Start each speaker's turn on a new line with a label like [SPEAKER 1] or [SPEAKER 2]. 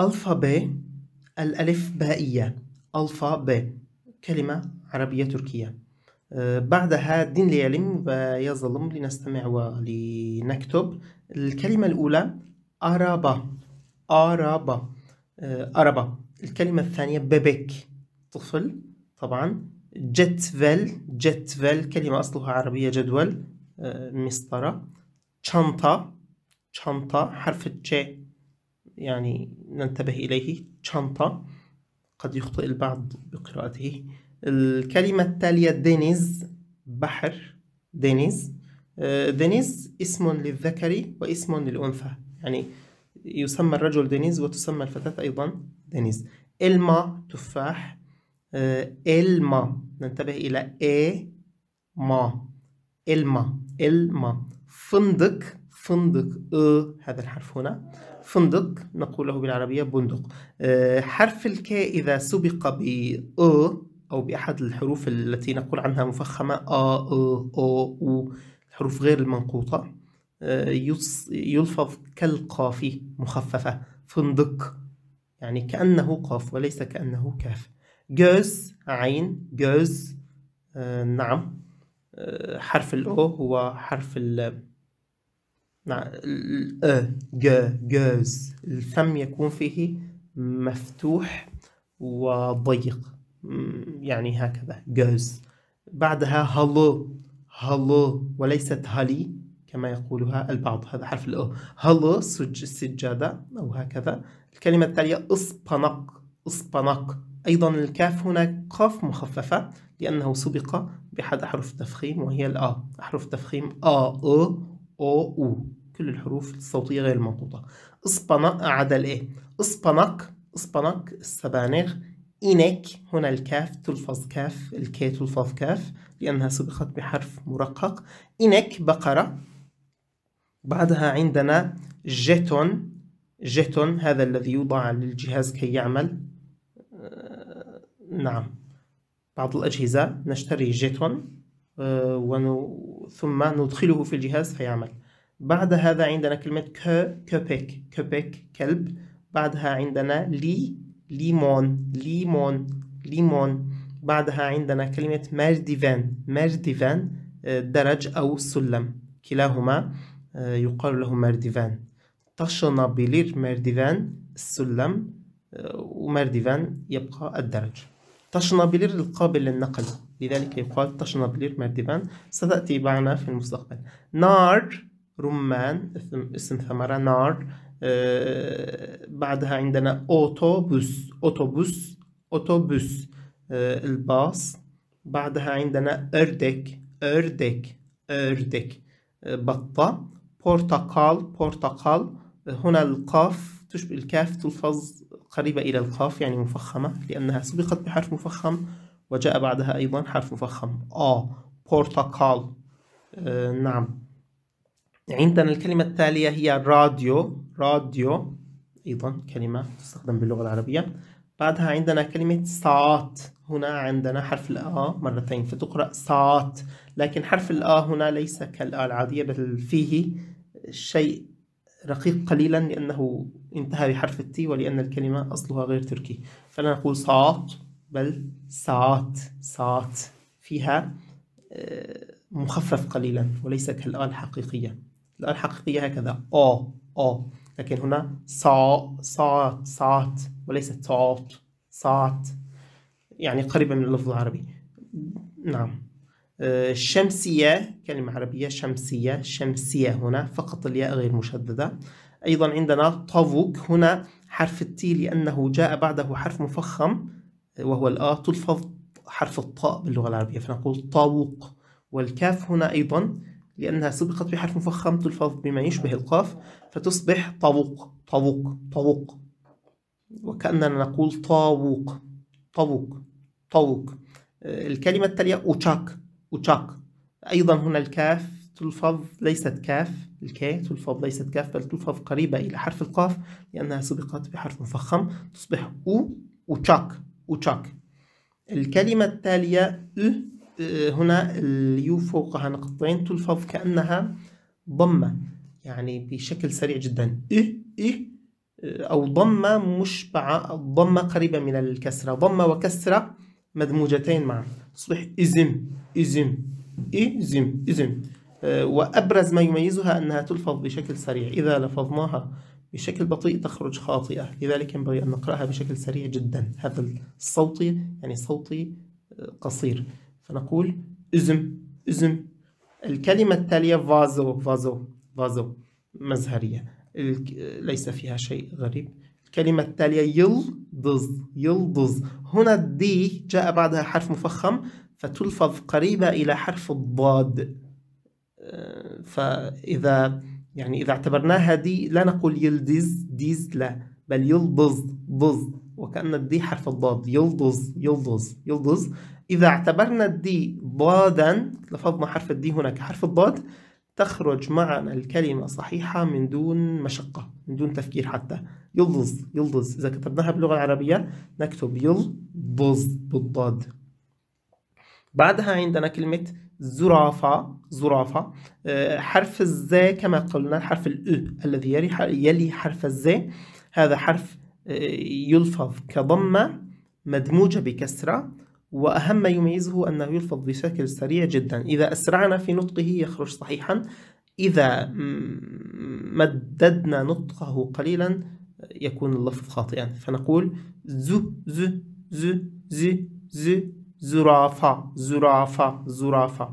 [SPEAKER 1] ألفا ب الألف بائية ألفا ب كلمة عربية تركية آه، بعدها دين ليعلم ويظلم لنستمع ولنكتب الكلمة الأولى أرابا أرابا آه، أرابا الكلمة الثانية ببك طفل طبعا جتفل جتفل كلمة أصلها عربية جدول آه، مسطرة شنطة شنطة حرف الج يعني ننتبه إليه شنطة قد يخطئ البعض بقراءته الكلمة التالية دينيز بحر دينيز دينيز آه، اسم للذكر واسم للأنثى يعني يسمى الرجل دينيز وتسمى الفتاة أيضا دينيز إلما تفاح آه، إلما ننتبه إلى إي ما إلما إلما فندق فندق أ هذا الحرف هنا فندق نقوله بالعربية بندق حرف الكاء إذا سبق ب أ أو بأحد الحروف التي نقول عنها مفخمة أ أ أو أو الحروف غير المنقوطة يلفظ كالقاف مخففة فندق يعني كأنه قاف وليس كأنه كاف جوز عين جوز نعم حرف الأو هو حرف مع نعم. ال ا ج جاز الفم يكون فيه مفتوح وضيق يعني هكذا جاز بعدها هلو هلو وليست هلي كما يقولها البعض هذا حرف ا هلو سج سجادة أو هكذا الكلمة التالية اسبانق اسبانق أيضا الكاف هنا قاف مخففة لأنه سبق بحد أحرف التفخيم وهي الأ أحرف تفخيم أ أ أو أو كل الحروف الصوتية غير المنطوطة إسبانق عدا الاي إسبانق إسبانق السبانغ إنك هنا الكاف تلفظ كاف الكي تلفظ كاف لأنها سبقت بحرف مرقق إنك بقرة بعدها عندنا جيتون جيتون هذا الذي يوضع للجهاز كي يعمل آه، نعم بعض الأجهزة نشتري جيتون آه، ونو ثم ندخله في الجهاز فيعمل بعد هذا عندنا كلمة كو كوبيك كوبيك كلب بعدها عندنا لي ليمون ليمون ليمون بعدها عندنا كلمة مردفان مردفان آه، درج أو سلم كلاهما آه، يقال له مردفان taşınabilir merdiven السلم آه، ومردفان يبقى الدرج تشنابلير القابل للنقل لذلك يقال تشنب مادبان ستأتي معنا في المستقبل نار رمان اسم ثمرة نار آه، بعدها عندنا أوتوبوس أوتوبوس أوتوبوس آه، الباص بعدها عندنا أردك أردك أردك آه، بطة بورتقال برتقال هنا القاف تشبه الكاف تلفظ قريبة إلى القاف يعني مفخمة لأنها سبقت بحرف مفخم وجاء بعدها أيضا حرف مفخم آ آه، بورتقال آه نعم عندنا الكلمة التالية هي راديو راديو أيضا كلمة تستخدم باللغة العربية بعدها عندنا كلمة ساعات هنا عندنا حرف الآ مرتين فتقرأ ساعات لكن حرف الآ هنا ليس كالآ العادية بل فيه شيء رقيق قليلا لأنه انتهى بحرف التي ولأن الكلمة أصلها غير تركي فلنقول ساعات بل ساعات ساعات فيها آه، مخفف قليلا وليس كالآل الحقيقية الآل الحقيقية هكذا أو أو لكن هنا ساع ساعات ساعات وليست ساعات ساعات يعني قريبة من اللفظ العربي نعم آه، شمسية كلمة عربية شمسية شمسية هنا فقط الياء غير مشددة أيضا عندنا طابوك هنا حرف التي لأنه جاء بعده حرف مفخم وهو الآ تلفظ حرف الطاء باللغة العربية فنقول طاووق والكاف هنا أيضا لأنها سبقت بحرف مفخم تلفظ بما يشبه القاف فتصبح طاووق طاووق طاووق وكأننا نقول طاووق طاووق طاووق الكلمة التالية أوتشاك أوتشاك أيضا هنا الكاف تلفظ ليست كاف الكاء تلفظ ليست كاف بل تلفظ قريبة إلى حرف القاف لأنها سبقت بحرف مفخم تصبح أو أوتشاك وتشاك الكلمة التالية هنا اليو فوقها نقطتين تلفظ كأنها ضمة يعني بشكل سريع جدا إه إه أو ضمة مشبعة ضمة قريبة من الكسرة ضمة وكسرة مدموجتين معا تصبح إزم إزم إزم إزم وأبرز ما يميزها أنها تلفظ بشكل سريع إذا لفظناها بشكل بطيء تخرج خاطئة لذلك ينبغي أن نقرأها بشكل سريع جدا هذا الصوتي يعني صوتي آه، قصير فنقول أزم أزم الكلمة التالية فازو فازو فازو مزهرية ليس فيها شيء غريب الكلمة التالية يلدز يلدز هنا الدي جاء بعدها حرف مفخم فتلفظ قريبة إلى حرف الضاد آه، فإذا يعني إذا اعتبرناها دي لا نقول يلدز ديز لا بل يلدز ضز وكأن الدي حرف الضاد يلدز يلدز يلدز إذا اعتبرنا الدي ضادا لفظنا حرف الدي هنا كحرف الضاد تخرج معنا الكلمة صحيحة من دون مشقة من دون تفكير حتى يلدز يلدز إذا كتبناها باللغة العربية نكتب يلدز بالضاد بعدها عندنا كلمة زرافة زرافة آه، حرف الزا كما قلنا حرف الأ الذي يلي حرف الزا هذا حرف آه، يلفظ كضمة مدموجة بكسرة وأهم ما يميزه أنه يلفظ بشكل سريع جدا إذا أسرعنا في نطقه يخرج صحيحا إذا مددنا نطقه قليلا يكون اللفظ خاطئا فنقول ز ز ز ز ز zürafa, zürafa, zürafa.